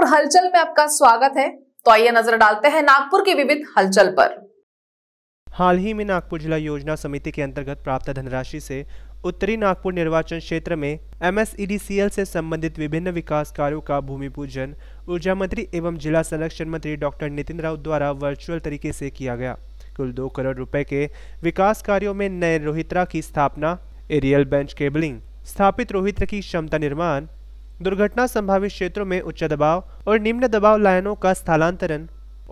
नागपुर हलचल में आपका स्वागत है तो आइए नजर डालते हैं नागपुर की विविध हलचल पर हाल ही में नागपुर जिला योजना समिति के अंतर्गत प्राप्त धनराशि से उत्तरी नागपुर निर्वाचन क्षेत्र में एम e से संबंधित विभिन्न विकास कार्यों का भूमि पूजन ऊर्जा मंत्री एवं जिला संरक्षण मंत्री डॉक्टर नितिन राउत द्वारा वर्चुअल तरीके से किया गया कुल दो करोड़ रुपए के विकास कार्यों में नए रोहित्रा की स्थापना एरियल बेंच केबलिंग स्थापित रोहित्र की क्षमता निर्माण दुर्घटना संभावित क्षेत्रों में उच्च दबाव और निम्न दबाव लाइनों का स्थानांतरण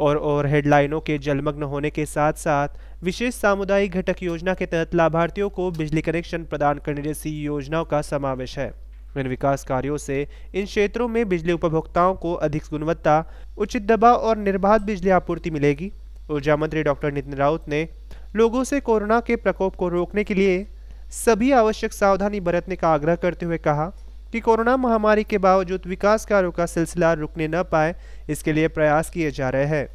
और ओवरहेड लाइनों के जलमग्न होने के साथ साथ विशेष सामुदायिक घटक योजना के तहत लाभार्थियों को बिजली कनेक्शन प्रदान करने जैसी योजनाओं का समावेश है इन विकास कार्यों से इन क्षेत्रों में बिजली उपभोक्ताओं को अधिक गुणवत्ता उचित दबाव और निर्बाध बिजली आपूर्ति मिलेगी ऊर्जा मंत्री डॉक्टर नितिन राउत ने लोगों से कोरोना के प्रकोप को रोकने के लिए सभी आवश्यक सावधानी बरतने का आग्रह करते हुए कहा कि कोरोना महामारी के बावजूद विकास कार्यों का सिलसिला रुकने न पाए इसके लिए प्रयास किए जा रहे हैं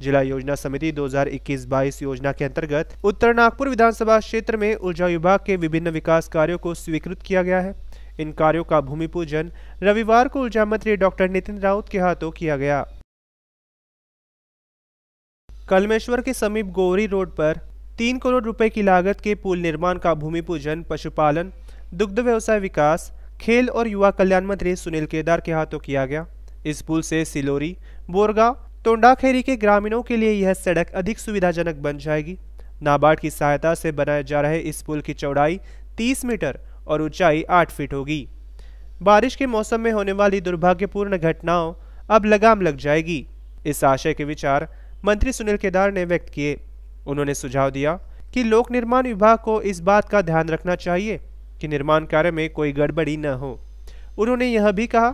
जिला योजना समिति 2021-22 योजना के अंतर्गत उत्तर नागपुर विधानसभा क्षेत्र में ऊर्जा विभाग के विभिन्न विकास कार्यों को स्वीकृत किया गया है इन कार्यों का भूमि पूजन रविवार को ऊर्जा मंत्री डॉक्टर नितिन राउत के हाथों किया गया कलमेश्वर के समीप गोवरी रोड पर तीन करोड़ रुपए की लागत के पुल निर्माण का भूमि पूजन पशुपालन दुग्ध व्यवसाय विकास खेल और युवा कल्याण मंत्री सुनील केदार के हाथों किया गया इस पुल से सिलोरी बोरगा टोंडाखेरी के ग्रामीणों के लिए यह सड़क अधिक सुविधाजनक बन जाएगी नाबार्ड की सहायता से बनाए जा रहे इस पुल की चौड़ाई 30 मीटर और ऊंचाई 8 फीट होगी बारिश के मौसम में होने वाली दुर्भाग्यपूर्ण घटनाओं अब लगाम लग जाएगी इस आशय के विचार मंत्री सुनील केदार ने व्यक्त किए उन्होंने सुझाव दिया कि लोक निर्माण विभाग को इस बात का ध्यान रखना चाहिए कि निर्माण कार्य में कोई गड़बड़ी न हो उन्होंने यह भी कहा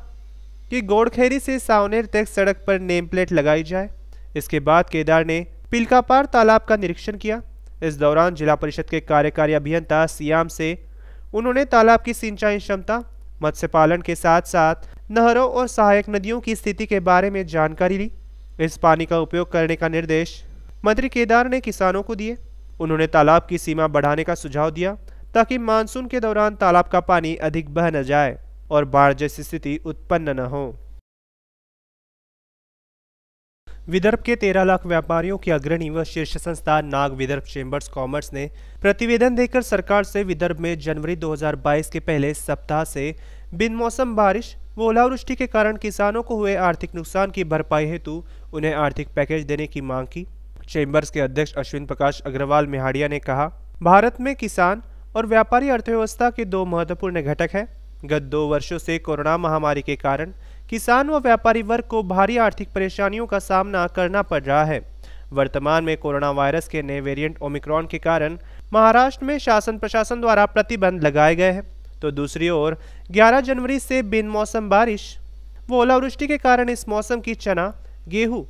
कि गोड़खेरी से सावनेर तक सड़क पर नेम प्लेट लगाई जाए इसके बाद केदार ने पिलकापार तालाब का निरीक्षण किया इस दौरान जिला परिषद के कार्यकारी अभियंता सियाम से उन्होंने तालाब की सिंचाई क्षमता मत्स्य पालन के साथ साथ नहरों और सहायक नदियों की स्थिति के बारे में जानकारी ली इस पानी का उपयोग करने का निर्देश मंत्री केदार ने किसानों को दिए उन्होंने तालाब की सीमा बढ़ाने का सुझाव दिया ताकि मानसून के दौरान तालाब का पानी अधिक बह न जाए और बाढ़ जैसी स्थिति उत्पन्न न हो विदर्भ के तेरह लाख व्यापारियों की अग्रणी व शीर्ष संस्था नाग विदर्भ चेंबर्स कॉमर्स ने प्रतिवेदन देकर सरकार से विदर्भ में जनवरी 2022 के पहले सप्ताह से बिन मौसम बारिश व ओलावृष्टि के कारण किसानों को हुए आर्थिक नुकसान की भरपाई हेतु उन्हें आर्थिक पैकेज देने की मांग की चेंबर्स के अध्यक्ष अश्विन प्रकाश अग्रवाल मेहाड़िया ने कहा भारत में किसान और व्यापारी अर्थव्यवस्था के दो महत्वपूर्ण घटक हैं गत दो वर्षों से कोरोना महामारी के कारण किसान व व्यापारी वर्ग को भारी आर्थिक परेशानियों का सामना करना पड़ रहा है वर्तमान में कोरोना वायरस के नए वेरिएंट ओमिक्रॉन के कारण महाराष्ट्र में शासन प्रशासन द्वारा प्रतिबंध लगाए गए हैं तो दूसरी ओर 11 जनवरी से बिन मौसम बारिश व ओलावृष्टि के कारण इस मौसम की चना गेहूं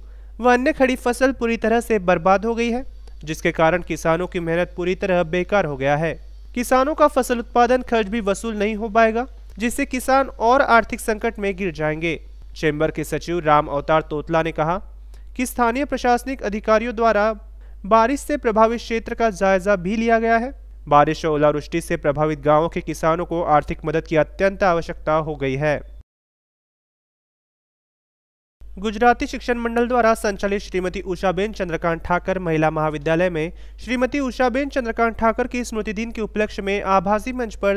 व अन्य खड़ी फसल पूरी तरह से बर्बाद हो गई है जिसके कारण किसानों की मेहनत पूरी तरह बेकार हो गया है किसानों का फसल उत्पादन खर्च भी वसूल नहीं हो पाएगा जिससे किसान और आर्थिक संकट में गिर जाएंगे चेंबर के सचिव राम अवतार तोतला ने कहा कि स्थानीय प्रशासनिक अधिकारियों द्वारा बारिश से प्रभावित क्षेत्र का जायजा भी लिया गया है बारिश और ओलावृष्टि से प्रभावित गांवों के किसानों को आर्थिक मदद की अत्यंत आवश्यकता हो गई है गुजराती शिक्षण मंडल द्वारा संचालित श्रीमती उषाबेन चंद्रकांत ठाकर महिला महाविद्यालय में श्रीमती उषाबेन चंद्रकांत ठाकर की स्मृति दिन के उपलक्ष्य में आभासी मंच पर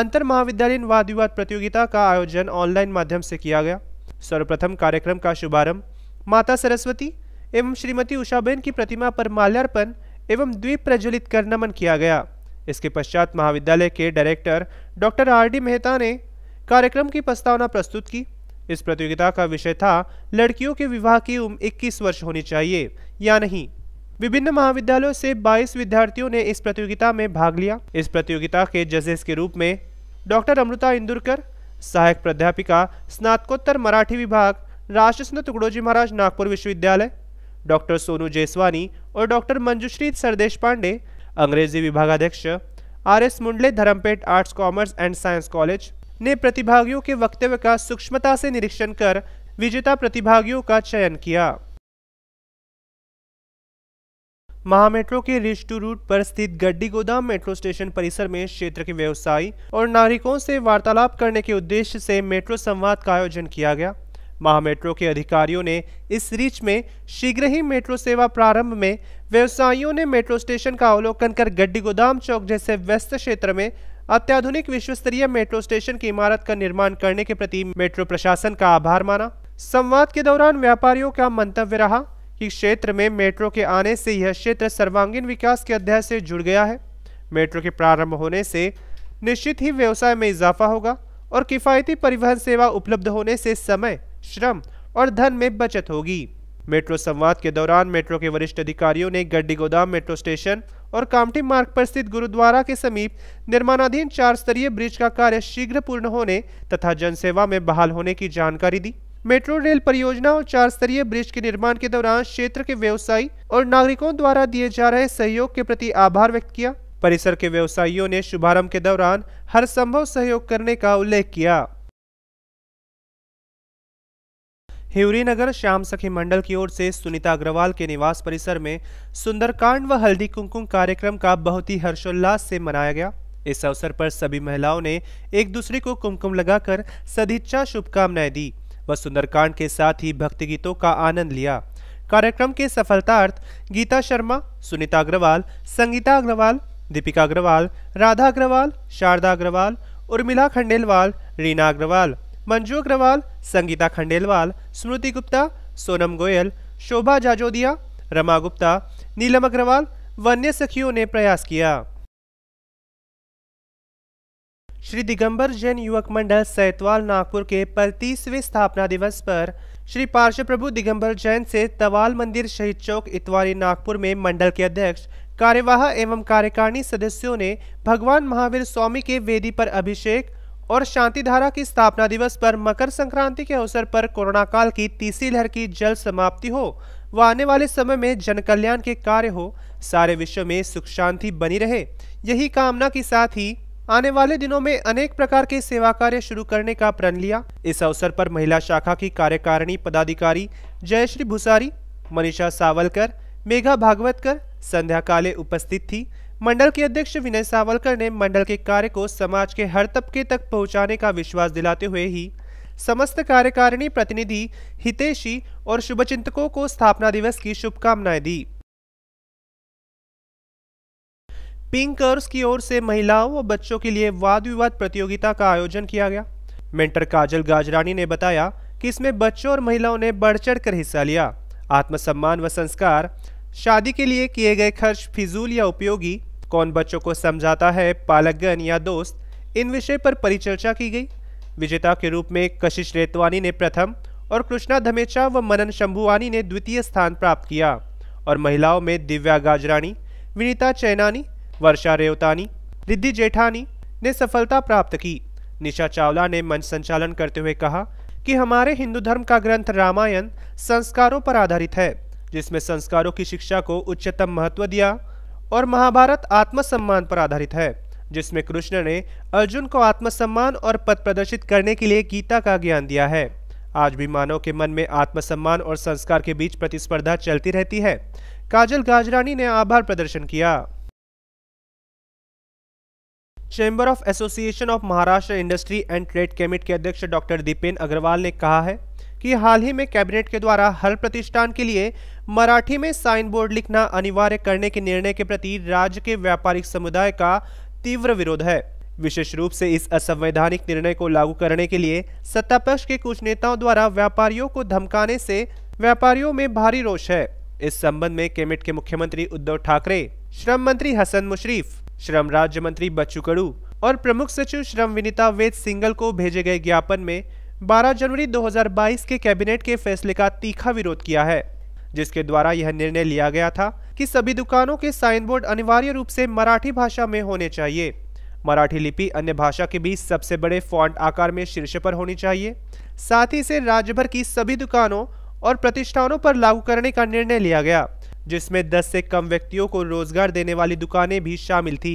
अंतर महाविद्यालयीन वाद विवाद प्रतियोगिता का आयोजन ऑनलाइन माध्यम से किया गया सर्वप्रथम कार्यक्रम का शुभारंभ माता सरस्वती एवं श्रीमती उषाबेन की प्रतिमा पर माल्यार्पण एवं द्वीप प्रज्वलित कर नमन किया गया इसके पश्चात महाविद्यालय के director doctor R D Mehta ने कार्यक्रम की प्रस्तावना प्रस्तुत की इस प्रतियोगिता का विषय था लड़कियों के विवाह की उम्र 21 वर्ष होनी चाहिए या नहीं विभिन्न महाविद्यालयों से 22 विद्यार्थियों ने इस प्रतियोगिता में भाग लिया इस प्रतियोगिता के जजेस के रूप में डॉक्टर अमृता इंदुरकर सहायक प्राध्यापिका स्नातकोत्तर मराठी विभाग राष्ट्रसंत तुकडोजी महाराज नागपुर विश्वविद्यालय डॉक्टर सोनू जेसवानी और डॉक्टर मंजुश्री सरदेश पांडे अंग्रेजी विभागाध्यक्ष R S Mundle Dharampeth arts commerce and science college ने प्रतिभागियों के वक्तव्य का सूक्ष्मता से निरीक्षण कर विजेता प्रतिभागियों का चयन किया महामेट्रो के रिच टू रूट पर स्थित गड्डी गोदाम मेट्रो स्टेशन परिसर में क्षेत्र के व्यवसायी और नागरिकों से वार्तालाप करने के उद्देश्य से मेट्रो संवाद का आयोजन किया गया महामेट्रो के अधिकारियों ने इस रीच में शीघ्र ही मेट्रो सेवा प्रारंभ में व्यवसायियों ने मेट्रो स्टेशन का अवलोकन कर गड्डी गोदाम चौक जैसे व्यस्त क्षेत्र में अत्याधुनिक विश्व स्तरीय मेट्रो स्टेशन की इमारत का निर्माण करने के प्रति मेट्रो प्रशासन का आभार माना संवाद के दौरान व्यापारियों का मंतव्य रहा कि क्षेत्र में मेट्रो के आने से यह क्षेत्र सर्वांगीण विकास के अध्याय से जुड़ गया है मेट्रो के प्रारंभ होने से निश्चित ही व्यवसाय में इजाफा होगा और किफायती परिवहन सेवा उपलब्ध होने से समय श्रम और धन में बचत होगी मेट्रो संवाद के दौरान मेट्रो के वरिष्ठ अधिकारियों ने गड्डी गोदाम मेट्रो स्टेशन और कामठी मार्ग पर स्थित गुरुद्वारा के समीप निर्माणाधीन चार स्तरीय ब्रिज का कार्य शीघ्र पूर्ण होने तथा जनसेवा में बहाल होने की जानकारी दी मेट्रो रेल परियोजना और चार स्तरीय ब्रिज के निर्माण के दौरान क्षेत्र के व्यवसायी और नागरिकों द्वारा दिए जा रहे सहयोग के प्रति आभार व्यक्त किया परिसर के व्यवसायियों ने शुभारंभ के दौरान हर संभव सहयोग करने का उल्लेख किया हिवरी नगर श्याम सखी मंडल की ओर से सुनीता अग्रवाल के निवास परिसर में सुंदरकांड व हल्दी कुमकुम कार्यक्रम का बहुत ही हर्षोल्लास से मनाया गया इस अवसर पर सभी महिलाओं ने एक दूसरे को कुमकुम लगाकर सदिच्छा शुभकामनाएं दी व सुंदरकांड के साथ ही भक्ति गीतों का आनंद लिया कार्यक्रम के सफलतार्थ गीता शर्मा सुनीता अग्रवाल संगीता अग्रवाल दीपिका अग्रवाल राधा अग्रवाल शारदा अग्रवाल उर्मिला खंडेलवाल रीना अग्रवाल मंजू अग्रवाल संगीता खंडेलवाल स्मृति गुप्ता सोनम गोयल शोभा जाजोदिया रमा गुप्ता नीलम अग्रवाल वन्य सखियों ने प्रयास किया श्री दिगंबर जैन युवक मंडल सैतवाल नागपुर के पैतीसवें स्थापना दिवस पर श्री पार्श्व प्रभु दिगंबर जैन से तवाल मंदिर शहीद चौक इतवारी नागपुर में मंडल के अध्यक्ष कार्यवाह एवं कार्यकारिणी सदस्यों ने भगवान महावीर स्वामी के वेदी पर अभिषेक और शांति धारा की स्थापना दिवस पर मकर संक्रांति के अवसर पर कोरोना काल की तीसरी लहर की जल समाप्ति हो व आने वाले समय में जनकल्याण के कार्य हो सारे विश्व में सुख शांति बनी रहे यही कामना के साथ ही आने वाले दिनों में अनेक प्रकार के सेवा कार्य शुरू करने का प्रण लिया इस अवसर पर महिला शाखा की कार्यकारिणी पदाधिकारी जयश्री भूसारी मनीषा सावलकर मेघा भागवतकर संध्या काले उपस्थित थी मंडल के अध्यक्ष विनय सावलकर ने मंडल के कार्य को समाज के हर तबके तक पहुंचाने का विश्वास दिलाते हुए ही समस्त कार्यकारिणी प्रतिनिधि हितेशी और शुभचिंतकों को स्थापना दिवस की शुभकामनाएं दी पिंक कर्स की ओर से महिलाओं व बच्चों के लिए वाद विवाद प्रतियोगिता का आयोजन किया गया मेंटर काजल गाजरानी ने बताया कि इसमें बच्चों और महिलाओं ने बढ़ चढ़ कर हिस्सा लिया आत्मसम्मान व संस्कार शादी के लिए किए गए खर्च फिजूल या उपयोगी कौन बच्चों को समझाता है पालकगण या दोस्त इन विषय पर परिचर्चा की गई विजेता के रूप में कशिश रेतवानी ने प्रथम और कृष्णा धमेचा व मनन शंभुवानी ने द्वितीय स्थान प्राप्त किया और महिलाओं में दिव्या गाजरानी विनीता चैनानी वर्षा रेवतानी रिद्धि जेठानी ने सफलता प्राप्त की निशा चावला ने मंच संचालन करते हुए कहा कि हमारे हिंदू धर्म का ग्रंथ रामायण संस्कारों पर आधारित है जिसमें संस्कारों की शिक्षा को उच्चतम महत्व दिया और महाभारत आत्मसम्मान पर आधारित है जिसमें कृष्ण ने अर्जुन को आत्मसम्मान और पद प्रदर्शित करने के लिए गीता का ज्ञान दिया है आज भी मानव के मन में आत्मसम्मान और संस्कार के बीच प्रतिस्पर्धा चलती रहती है काजल गाजरानी ने आभार प्रदर्शन किया chamber of association of Maharashtra industry and trade committee के अध्यक्ष डॉक्टर दीपेन अग्रवाल ने कहा है कि हाल ही में कैबिनेट के द्वारा हर प्रतिष्ठान के लिए मराठी में साइन बोर्ड लिखना अनिवार्य करने के निर्णय के प्रति राज्य के व्यापारिक समुदाय का तीव्र विरोध है विशेष रूप से इस असंवैधानिक निर्णय को लागू करने के लिए सत्ता पक्ष के कुछ नेताओं द्वारा व्यापारियों को धमकाने से व्यापारियों में भारी रोष है इस संबंध में केमेट के मुख्यमंत्री उद्धव ठाकरे श्रम मंत्री हसन मुशरीफ श्रम राज्य मंत्री बच्चू कड़ू और प्रमुख सचिव श्रम विनीता वेद सिंगल को भेजे गए ज्ञापन में 12 जनवरी 2022 के कैबिनेट के फैसले का तीखा विरोध किया है जिसके द्वारा यह निर्णय लिया गया था कि सभी दुकानों के साइन बोर्ड अनिवार्य रूप से मराठी भाषा में होने चाहिए मराठी लिपि अन्य भाषा के बीच सबसे बड़े फॉन्ट आकार में शीर्ष पर होनी चाहिए साथ ही इसे राज्य भर की सभी दुकानों और प्रतिष्ठानों पर लागू करने का निर्णय लिया गया जिसमें 10 से कम व्यक्तियों को रोजगार देने वाली दुकानें भी शामिल थी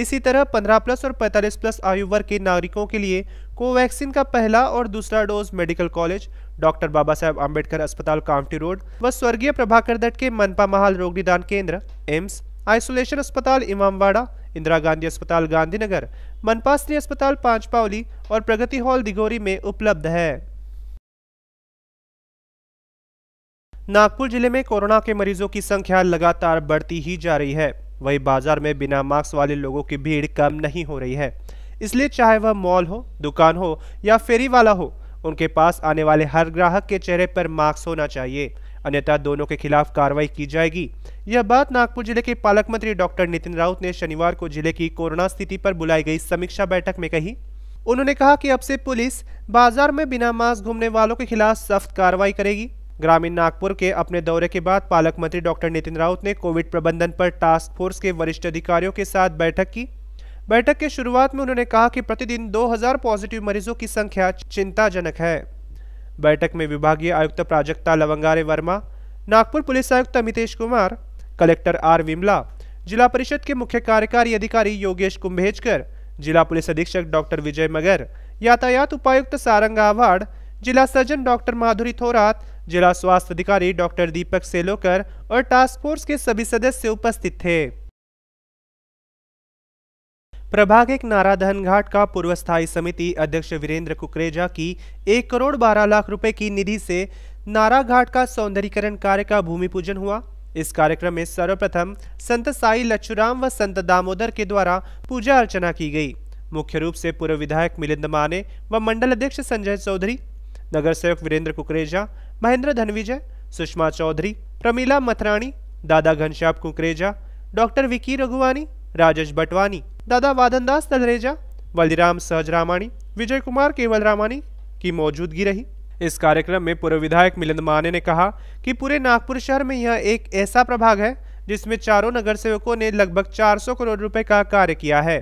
इसी तरह 15 प्लस और 45 प्लस आयु वर्ग के नागरिकों के लिए कोवैक्सीन का पहला और दूसरा dose medical college doctor Baba Saheb Ambedkar अस्पताल कामटी रोड व स्वर्गीय प्रभाकर दट के मनपा महाल रोग निदान केंद्र एम्स आइसोलेशन अस्पताल इमामवाड़ा इंदिरा गांधी अस्पताल गांधीनगर स्त्री अस्पताल पांचपावली और प्रगति हॉल दिघोरी में उपलब्ध है नागपुर जिले में कोरोना के मरीजों की संख्या लगातार बढ़ती ही जा रही है वहीं बाजार में बिना मास्क वाले लोगों की भीड़ कम नहीं हो रही है इसलिए चाहे वह मॉल हो दुकान हो या फेरी वाला हो उनके पास आने वाले हर ग्राहक के चेहरे पर मास्क होना चाहिए अन्यथा दोनों के खिलाफ कार्रवाई की जाएगी यह बात नागपुर जिले के पालक मंत्री डॉक्टर नितिन राउत ने शनिवार को जिले की कोरोना स्थिति पर बुलाई गई समीक्षा बैठक में कही उन्होंने कहा कि अब से पुलिस बाजार में बिना मास्क घूमने वालों के खिलाफ सख्त कार्रवाई करेगी ग्रामीण नागपुर के अपने दौरे के बाद पालक मंत्री डॉक्टर नितिन राउत ने कोविड प्रबंधन पर टास्क फोर्स के वरिष्ठ अधिकारियों के साथ बैठक की बैठक के शुरुआत में उन्होंने कहा कि प्रतिदिन 2000 पॉजिटिव मरीजों की संख्या चिंताजनक है बैठक में विभागीय आयुक्त प्राजक्ता लवंगारे वर्मा नागपुर पुलिस आयुक्त अमितेश कुमार कलेक्टर आर विमला जिला परिषद के मुख्य कार्यकारी अधिकारी योगेश कुंभेजकर जिला पुलिस अधीक्षक डॉक्टर विजय मगर यातायात उपायुक्त सारंग आवाड़ जिला सर्जन डॉक्टर माधुरी थोरात जिला स्वास्थ्य अधिकारी डॉक्टर दीपक सेलोकर और टास्क फोर्स के सभी सदस्य उपस्थित थे प्रभाग एक नाराधन घाट का पूर्व स्थायी समिति अध्यक्ष वीरेंद्र कुकरेजा की एक करोड़ बारह लाख रुपए की निधि से नारा घाट का सौंदर्यकरण कार्य का भूमि पूजन हुआ इस कार्यक्रम में सर्वप्रथम संत साई लच्छुराम व संत दामोदर के द्वारा पूजा अर्चना की गई मुख्य रूप से पूर्व विधायक मिलिंद माने व मंडल अध्यक्ष संजय चौधरी नगर सेवक वीरेंद्र कुकरेजा महेंद्र धनविजय सुषमा चौधरी प्रमीला मथराणी दादा घनश्याम कुकरेजा डॉक्टर विकी रघुवानी राजेश बटवानी दादा वादनदास तलरेजा सहज रामानी विजय कुमार केवल रामानी की मौजूदगी रही इस कार्यक्रम में पूर्व विधायक मिलिंद माने ने कहा कि पूरे नागपुर शहर में यह एक ऐसा प्रभाग है जिसमें चारों नगर सेवकों ने लगभग 400 करोड़ रुपए का कार्य किया है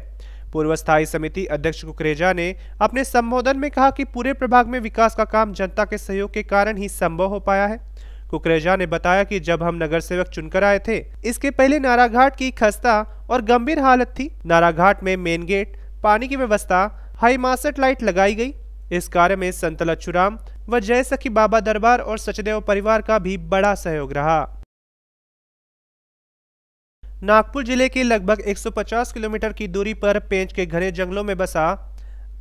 पूर्व स्थायी समिति अध्यक्ष कुकरेजा ने अपने संबोधन में कहा कि पूरे प्रभाग में विकास का काम जनता के सहयोग के कारण ही संभव हो पाया है कुकरेजा ने बताया कि जब हम नगर सेवक चुनकर आए थे इसके पहले नाराघाट की खस्ता और गंभीर हालत थी नाराघाट में मेन गेट पानी की व्यवस्था हाई मासेट लाइट लगाई गई इस कार्य में संत लच्छूराम व जय सखी बाबा दरबार और सचदेव परिवार का भी बड़ा सहयोग रहा नागपुर जिले के लगभग 150 किलोमीटर की दूरी पर पेंच के घने जंगलों में बसा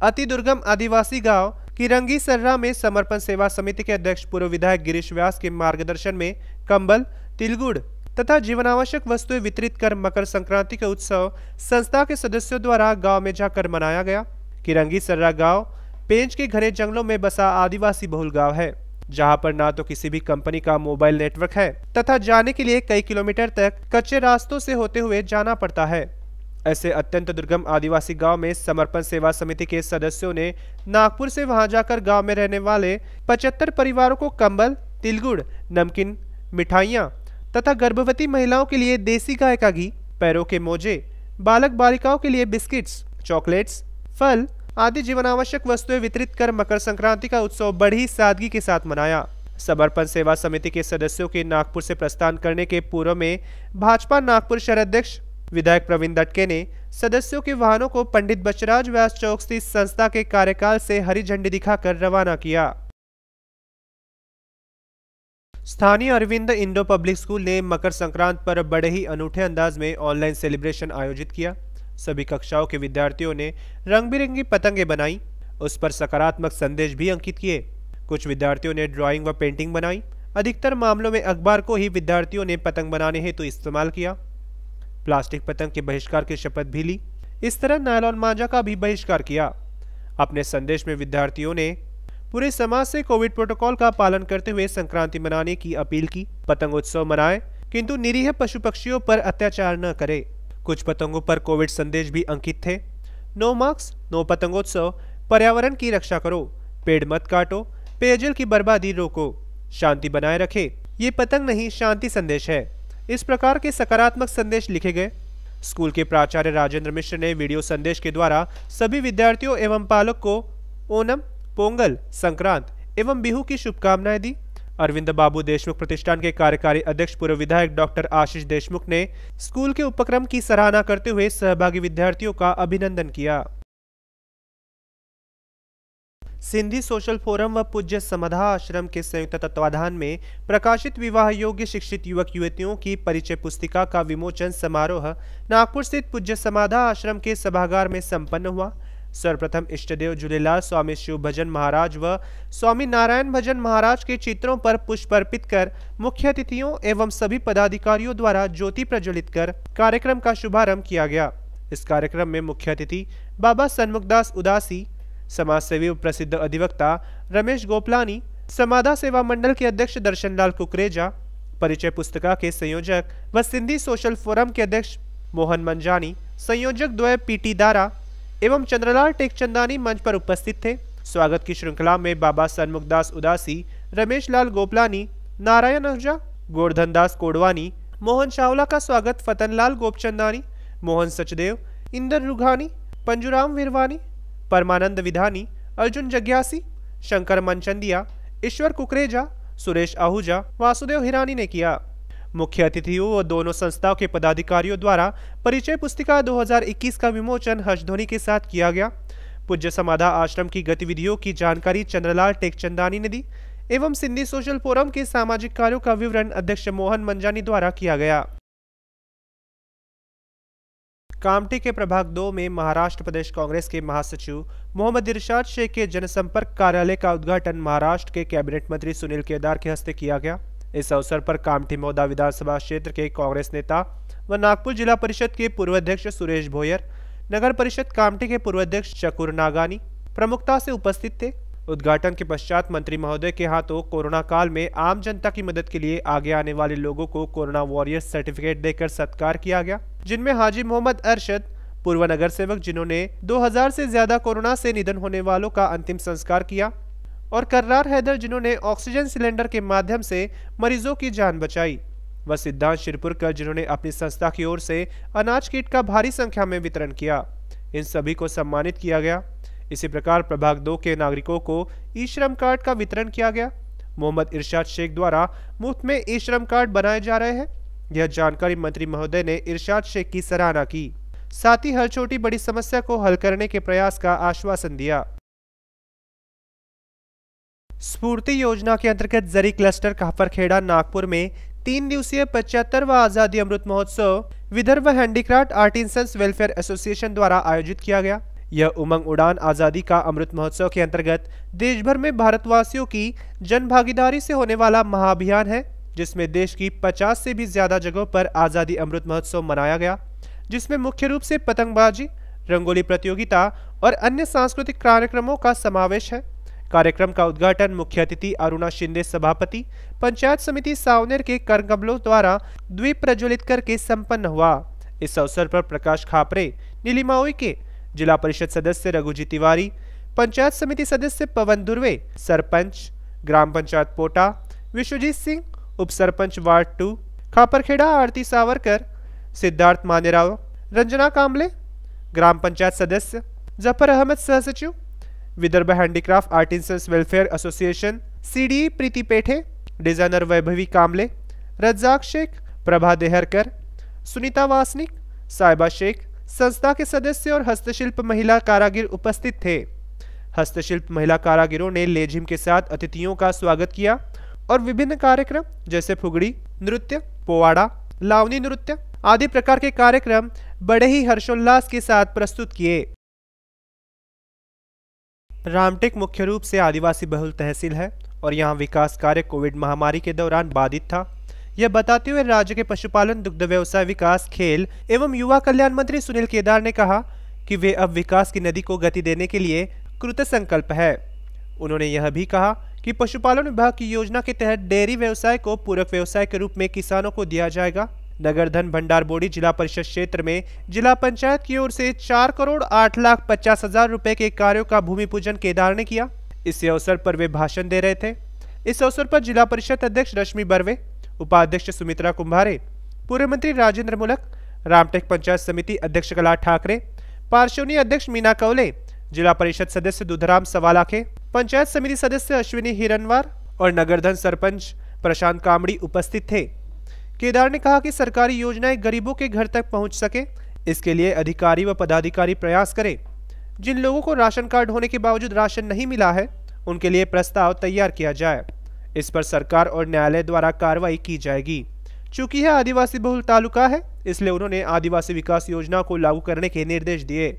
अति दुर्गम आदिवासी गांव किरंगी सर्रा में समर्पण सेवा समिति के अध्यक्ष पूर्व विधायक गिरीश व्यास के मार्गदर्शन में कंबल तिलगुड़ तथा जीवनावश्यक वस्तुएं वितरित कर मकर संक्रांति का उत्सव संस्था के सदस्यों द्वारा गाँव में जाकर मनाया गया किरंगी सर्रा गाँव पेंच के घने जंगलों में बसा आदिवासी बहुल गाँव है जहां पर ना तो किसी भी कंपनी का मोबाइल नेटवर्क है तथा जाने के लिए कई किलोमीटर तक कच्चे रास्तों से होते हुए जाना पड़ता है ऐसे अत्यंत दुर्गम आदिवासी गांव में समर्पण सेवा समिति के सदस्यों ने नागपुर से वहां जाकर गांव में रहने वाले 75 परिवारों को कंबल तिलगुड़ नमकीन मिठाइया तथा गर्भवती महिलाओं के लिए देसी गाय का घी पैरों के मोजे बालक बालिकाओं के लिए बिस्किट्स चॉकलेट्स फल आदि जीवनावश्यक वस्तुएं वितरित कर मकर संक्रांति का उत्सव बड़ी सादगी के साथ मनाया समर्पण सेवा समिति के सदस्यों के नागपुर से प्रस्थान करने के पूर्व में भाजपा नागपुर शहर अध्यक्ष विधायक प्रवीण दटके ने सदस्यों के वाहनों को पंडित बचराज व्यास चौक स्थित संस्था के कार्यकाल से हरी झंडी दिखाकर रवाना किया स्थानीय अरविंद इंडो पब्लिक स्कूल ने मकर संक्रांत पर बड़े ही अनूठे अंदाज में ऑनलाइन सेलिब्रेशन आयोजित किया सभी कक्षाओं के विद्यार्थियों ने रंग बिरंगी पतंगे बनाई उस पर सकारात्मक संदेश भी अंकित किए कुछ विद्यार्थियों ने ड्राइंग व पेंटिंग बनाई अधिकतर मामलों में अखबार को ही विद्यार्थियों ने पतंग बनाने हेतु तो इस्तेमाल किया प्लास्टिक पतंग के बहिष्कार की शपथ भी ली इस तरह नायलॉन मांझा का भी बहिष्कार किया अपने संदेश में विद्यार्थियों ने पूरे समाज से कोविड प्रोटोकॉल का पालन करते हुए संक्रांति मनाने की अपील की पतंग उत्सव मनाए किंतु निरीह पशु पक्षियों पर अत्याचार न करे कुछ पतंगों पर कोविड संदेश भी अंकित थे नो मार्क्स नो पतंगोत्सव पर्यावरण की रक्षा करो पेड़ मत काटो पेयजल की बर्बादी रोको शांति बनाए रखे ये पतंग नहीं शांति संदेश है इस प्रकार के सकारात्मक संदेश लिखे गए स्कूल के प्राचार्य राजेंद्र मिश्र ने वीडियो संदेश के द्वारा सभी विद्यार्थियों एवं पालक को ओनम पोंगल संक्रांत एवं बिहू की शुभकामनाएं दी अरविंद बाबू देशमुख प्रतिष्ठान के कार्यकारी अध्यक्ष पूर्व विधायक डॉक्टर आशीष देशमुख ने स्कूल के उपक्रम की सराहना करते हुए सहभागी विद्यार्थियों का अभिनंदन किया सिंधी सोशल फोरम व पूज्य समाधा आश्रम के संयुक्त तत्वाधान में प्रकाशित विवाह योग्य शिक्षित युवक युवतियों की परिचय पुस्तिका का विमोचन समारोह नागपुर स्थित पूज्य समाधा आश्रम के सभागार में संपन्न हुआ सर्वप्रथम इष्टदेव झूलेलाल स्वामी शिव भजन महाराज व स्वामी नारायण भजन महाराज के चित्रों पर पुष्प अर्पित कर मुख्य अतिथियों एवं सभी पदाधिकारियों द्वारा ज्योति प्रज्वलित कर कार्यक्रम का शुभारंभ किया गया इस कार्यक्रम में मुख्य अतिथि बाबा सन्मुखदास उदासी समाजसेवी प्रसिद्ध अधिवक्ता रमेश गोपलानी समाधा सेवा मंडल के अध्यक्ष दर्शनलाल कुकरेजा परिचय पुस्तिका के संयोजक व सिंधी सोशल फोरम के अध्यक्ष मोहन मंजानी संयोजक द्वय पीटी दारा एवं चंद्रलाल टेकचंदानी मंच पर उपस्थित थे स्वागत की श्रृंखला में बाबा सन्मुखदास उदासी रमेश लाल गोपलानी नारायण अहजा गोवर्धन दास कोडवानी मोहन चावला का स्वागत फतनलाल गोपचंदानी मोहन सचदेव इंदर रुघानी पंजुराम विरवानी परमानंद विधानी अर्जुन जग्यासी शंकर मनचंदिया ईश्वर कुकरेजा सुरेश आहूजा वासुदेव हिरानी ने किया मुख्य अतिथियों और दोनों संस्थाओं के पदाधिकारियों द्वारा परिचय पुस्तिका 2021 का विमोचन हर्षध्वनि के साथ किया गया पूज्य समाधा आश्रम की गतिविधियों की जानकारी चंद्रलाल टेकचंदानी ने दी एवं सिंधी सोशल फोरम के सामाजिक कार्यों का विवरण अध्यक्ष मोहन मंजानी द्वारा किया गया कामटे के प्रभाग दो में महाराष्ट्र प्रदेश कांग्रेस के महासचिव मोहम्मद इरशाद शेख के जनसंपर्क कार्यालय का उद्घाटन महाराष्ट्र के कैबिनेट मंत्री सुनील केदार के हस्ते किया गया इस अवसर पर कामठिमोदा विधानसभा क्षेत्र के कांग्रेस नेता व नागपुर जिला परिषद के पूर्व अध्यक्ष सुरेश भोयर नगर परिषद कामठी के पूर्व अध्यक्ष शकुर नागानी प्रमुखता से उपस्थित थे उद्घाटन के पश्चात मंत्री महोदय के हाथों कोरोना काल में आम जनता की मदद के लिए आगे आने वाले लोगों को कोरोना वॉरियर सर्टिफिकेट देकर सत्कार किया गया जिनमें हाजी मोहम्मद अरशद पूर्व नगर सेवक जिन्होंने 2000 से ज्यादा कोरोना से निधन होने वालों का अंतिम संस्कार किया और कर्रार हैदर जिन्होंने ऑक्सीजन सिलेंडर के माध्यम से मरीजों की जान बचाई व सिद्धांत शिरपुरकर जिन्होंने अपनी संस्था की ओर से अनाज किट का भारी संख्या में वितरण किया इन सभी को सम्मानित किया गया इसी प्रकार प्रभाग दो के नागरिकों को ई श्रम कार्ड का वितरण किया गया मोहम्मद इरशाद शेख द्वारा मुफ्त में ई श्रम कार्ड बनाए जा रहे हैं यह जानकारी मंत्री महोदय ने इरशाद शेख की सराहना की साथ ही हर छोटी बड़ी समस्या को हल करने के प्रयास का आश्वासन दिया स्फूर्ति योजना के अंतर्गत जरी क्लस्टर काफरखेड़ा नागपुर में तीन दिवसीय पचहत्तरवा Azadi Amrit Mahotsav Vidarbha handicraft artisans welfare association द्वारा आयोजित किया गया यह उमंग उड़ान आज़ादी का अमृत महोत्सव के अंतर्गत देश भर में भारतवासियों की जनभागीदारी से होने वाला महाअभियान है जिसमें देश की 50 से भी ज़्यादा जगहों पर आज़ादी अमृत महोत्सव मनाया गया जिसमें मुख्य रूप से पतंगबाजी रंगोली प्रतियोगिता और अन्य सांस्कृतिक कार्यक्रमों का समावेश है कार्यक्रम का उद्घाटन मुख्य अतिथि अरुणा शिंदे सभापति पंचायत समिति सावनेर के करगमलों द्वारा द्वीप प्रज्वलित करके संपन्न हुआ इस अवसर पर प्रकाश खापरे नीलिमा के जिला परिषद सदस्य रघुजी तिवारी पंचायत समिति सदस्य पवन दुर्वे सरपंच ग्राम पंचायत पोटा विश्वजीत सिंह उप सरपंच वार्ड टू खापरखेड़ा आरती सावरकर सिद्धार्थ मानेराव रंजना कामले ग्राम पंचायत सदस्य जफर अहमद सहसचिव Vidarbha handicraft artisans welfare association C D Preeti Pethe designer Vaibhavi Kamle Razzak Shaikh Prabha Deharkar Sunita Wasnik Sahiba Shaikh संस्था के सदस्य और हस्तशिल्प महिला कारागिर उपस्थित थे हस्तशिल्प महिला कारागिरों ने लेजिम के साथ अतिथियों का स्वागत किया और विभिन्न कार्यक्रम जैसे फुगड़ी नृत्य पोवाड़ा लावनी नृत्य आदि प्रकार के कार्यक्रम बड़े ही हर्षोल्लास के साथ प्रस्तुत किए रामटेक मुख्य रूप से आदिवासी बहुल तहसील है और यहाँ विकास कार्य कोविड महामारी के दौरान बाधित था यह बताते हुए राज्य के पशुपालन दुग्ध व्यवसाय विकास खेल एवं युवा कल्याण मंत्री सुनील केदार ने कहा कि वे अब विकास की नदी को गति देने के लिए कृत संकल्प है उन्होंने यह भी कहा कि पशुपालन विभाग की योजना के तहत डेयरी व्यवसाय को पूरक व्यवसाय के रूप में किसानों को दिया जाएगा नगरधन भंडार बोड़ी जिला परिषद क्षेत्र में जिला पंचायत की ओर से चार करोड़ आठ लाख पचास हजार रूपए के कार्यों का भूमि पूजन केदार ने किया इस अवसर पर वे भाषण दे रहे थे इस अवसर पर जिला परिषद अध्यक्ष रश्मि बर्वे उपाध्यक्ष सुमित्रा कुंभारे पूर्व मंत्री राजेंद्र मुलक रामटेक पंचायत समिति अध्यक्ष कला ठाकरे पार्श्वनी अध्यक्ष मीना कौले जिला परिषद सदस्य दुधराम सवालाखे पंचायत समिति सदस्य अश्विनी हिरनवार और नगरधन सरपंच प्रशांत कामड़ी उपस्थित थे केदार ने कहा कि सरकारी योजनाएं गरीबों के घर तक पहुंच सके इसके लिए अधिकारी व पदाधिकारी प्रयास करें जिन लोगों को राशन कार्ड होने के बावजूद राशन नहीं मिला है उनके लिए प्रस्ताव तैयार किया जाए इस पर सरकार और न्यायालय द्वारा कार्रवाई की जाएगी चूंकि यह आदिवासी बहुल तालुका है इसलिए उन्होंने आदिवासी विकास योजना को लागू करने के निर्देश दिए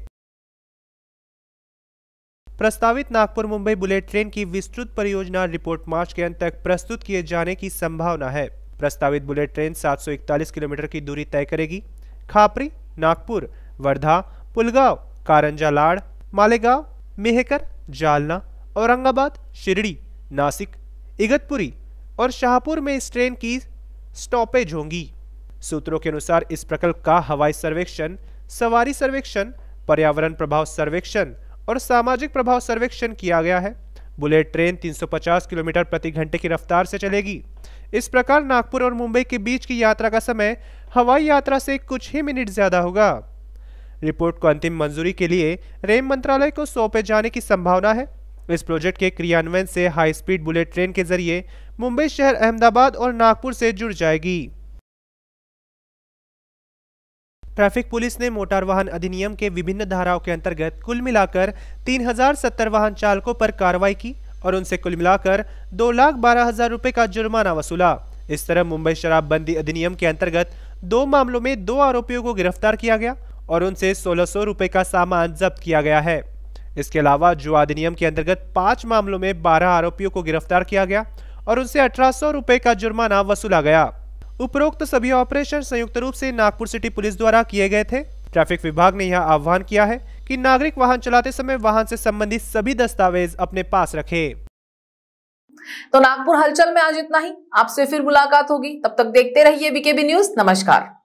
प्रस्तावित नागपुर मुंबई बुलेट ट्रेन की विस्तृत परियोजना रिपोर्ट मार्च के अंत तक प्रस्तुत किए जाने की संभावना है प्रस्तावित बुलेट ट्रेन 741 किलोमीटर की दूरी तय करेगी खापरी नागपुर वर्धा पुलगांव कारंजा लाड़ मालेगांव मेहकर जालना औरंगाबाद शिरडी नासिक इगतपुरी और शाहपुर में इस ट्रेन की स्टॉपेज होंगी सूत्रों के अनुसार इस प्रकल्प का हवाई सर्वेक्षण सवारी सर्वेक्षण पर्यावरण प्रभाव सर्वेक्षण और सामाजिक प्रभाव सर्वेक्षण किया गया है बुलेट ट्रेन 350 किलोमीटर प्रति घंटे की रफ्तार से चलेगी इस प्रकार नागपुर और मुंबई के बीच की यात्रा का समय हवाई यात्रा से कुछ ही मिनट ज़्यादा होगा रिपोर्ट को अंतिम मंजूरी के लिए रेल मंत्रालय को सौंपे जाने की संभावना है इस प्रोजेक्ट के क्रियान्वयन से हाई स्पीड बुलेट ट्रेन के जरिए मुंबई शहर अहमदाबाद और नागपुर से जुड़ जाएगी ट्रैफिक पुलिस ने मोटार वाहन अधिनियम के विभिन्न धाराओं के अंतर्गत कुल मिलाकर तीन वाहन चालकों पर कार्रवाई की और उनसे कुल मिलाकर दो लाख बारह हजार रूपए का जुर्माना वसूला इस तरह मुंबई शराबबंदी अधिनियम के अंतर्गत दो मामलों में दो आरोपियों को गिरफ्तार किया गया और उनसे सोलह सौ रूपए का सामान जब्त किया गया है इसके अलावा जुआ अधिनियम के अंतर्गत पांच मामलों में बारह आरोपियों को गिरफ्तार किया गया और उनसे अठारह सौ रुपये का जुर्माना वसूला गया उपरोक्त सभी ऑपरेशन संयुक्त रूप से नागपुर सिटी पुलिस द्वारा किए गए थे ट्रैफिक विभाग ने यह आह्वान किया है कि नागरिक वाहन चलाते समय वाहन से संबंधित सभी दस्तावेज अपने पास रखे तो नागपुर हलचल में आज इतना ही आपसे फिर मुलाकात होगी तब तक देखते रहिए बीकेबी न्यूज नमस्कार